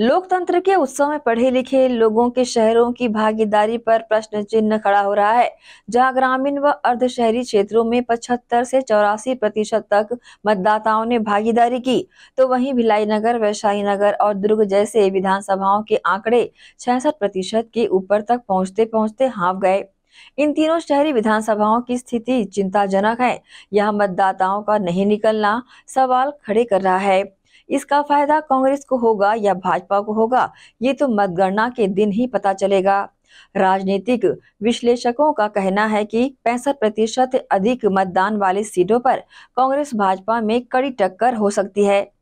लोकतंत्र के उत्सव में पढ़े लिखे लोगों के शहरों की भागीदारी पर प्रश्न चिन्ह खड़ा हो रहा है जहां ग्रामीण व अर्ध शहरी क्षेत्रों में 75 से चौरासी प्रतिशत तक मतदाताओं ने भागीदारी की तो वहीं भिलाई नगर वैशाली नगर और दुर्ग जैसे विधानसभाओं के आंकड़े छियासठ प्रतिशत के ऊपर तक पहुंचते पहुंचते हाँफ गए इन तीनों शहरी विधानसभाओं की स्थिति चिंताजनक है यह मतदाताओं का नहीं निकलना सवाल खड़े कर रहा है इसका फायदा कांग्रेस को होगा या भाजपा को होगा ये तो मतगणना के दिन ही पता चलेगा राजनीतिक विश्लेषकों का कहना है कि पैंसठ प्रतिशत अधिक मतदान वाली सीटों पर कांग्रेस भाजपा में कड़ी टक्कर हो सकती है